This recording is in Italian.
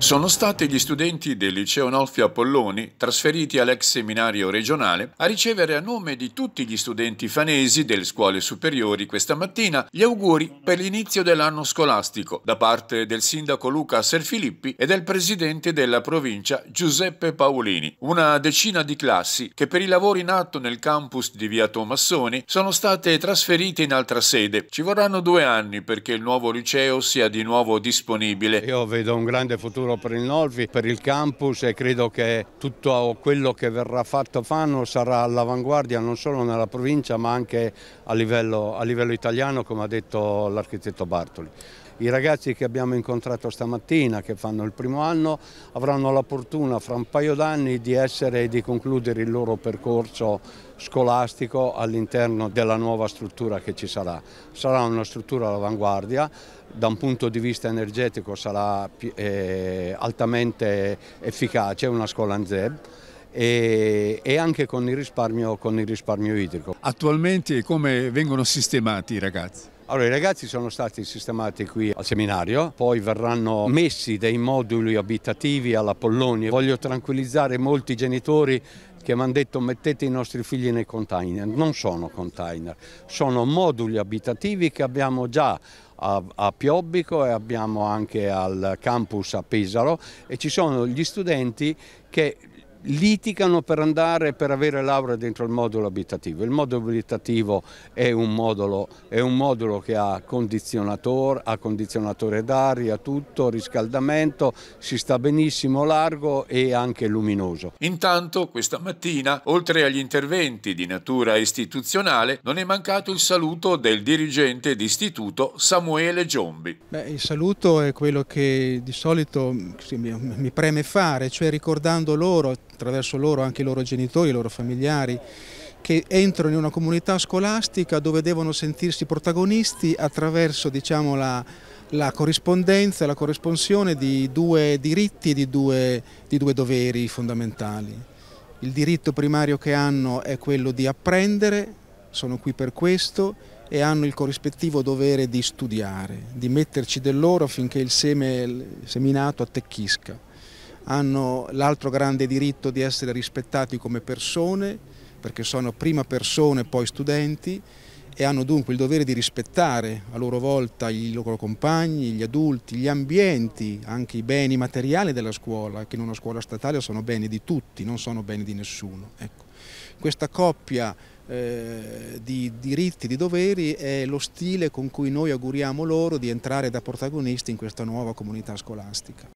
Sono stati gli studenti del liceo Nolfi Apolloni, trasferiti all'ex seminario regionale, a ricevere a nome di tutti gli studenti fanesi delle scuole superiori questa mattina gli auguri per l'inizio dell'anno scolastico da parte del sindaco Luca Serfilippi e del presidente della provincia Giuseppe Paolini. Una decina di classi che per i lavori in atto nel campus di via Tomassoni sono state trasferite in altra sede. Ci vorranno due anni perché il nuovo liceo sia di nuovo disponibile. Io vedo un grande futuro futuro per il Nolfi, per il campus e credo che tutto quello che verrà fatto a sarà all'avanguardia non solo nella provincia ma anche a livello, a livello italiano come ha detto l'architetto Bartoli. I ragazzi che abbiamo incontrato stamattina, che fanno il primo anno, avranno la fortuna fra un paio d'anni di essere e di concludere il loro percorso scolastico all'interno della nuova struttura che ci sarà. Sarà una struttura all'avanguardia, da un punto di vista energetico sarà eh, altamente efficace, una scuola in ZEB e, e anche con il, risparmio, con il risparmio idrico. Attualmente come vengono sistemati i ragazzi? Allora, i ragazzi sono stati sistemati qui al seminario, poi verranno messi dei moduli abitativi alla Pollonia. Voglio tranquillizzare molti genitori che mi hanno detto mettete i nostri figli nei container. Non sono container, sono moduli abitativi che abbiamo già a, a Piobbico e abbiamo anche al campus a Pesaro e ci sono gli studenti che litigano per andare per avere laurea dentro il modulo abitativo. Il modulo abitativo è un modulo, è un modulo che ha condizionatore, ha condizionatore d'aria, tutto, riscaldamento, si sta benissimo largo e anche luminoso. Intanto questa mattina, oltre agli interventi di natura istituzionale, non è mancato il saluto del dirigente d'istituto Samuele Giombi. Beh, il saluto è quello che di solito mi preme fare, cioè ricordando loro attraverso loro anche i loro genitori, i loro familiari, che entrano in una comunità scolastica dove devono sentirsi protagonisti attraverso diciamo, la, la, corrispondenza, la corresponsione di due diritti e di due, di due doveri fondamentali. Il diritto primario che hanno è quello di apprendere, sono qui per questo, e hanno il corrispettivo dovere di studiare, di metterci del loro affinché il seme seminato attecchisca hanno l'altro grande diritto di essere rispettati come persone, perché sono prima persone e poi studenti e hanno dunque il dovere di rispettare a loro volta i loro compagni, gli adulti, gli ambienti, anche i beni materiali della scuola, che in una scuola statale sono beni di tutti, non sono beni di nessuno. Ecco. Questa coppia eh, di diritti, di doveri è lo stile con cui noi auguriamo loro di entrare da protagonisti in questa nuova comunità scolastica.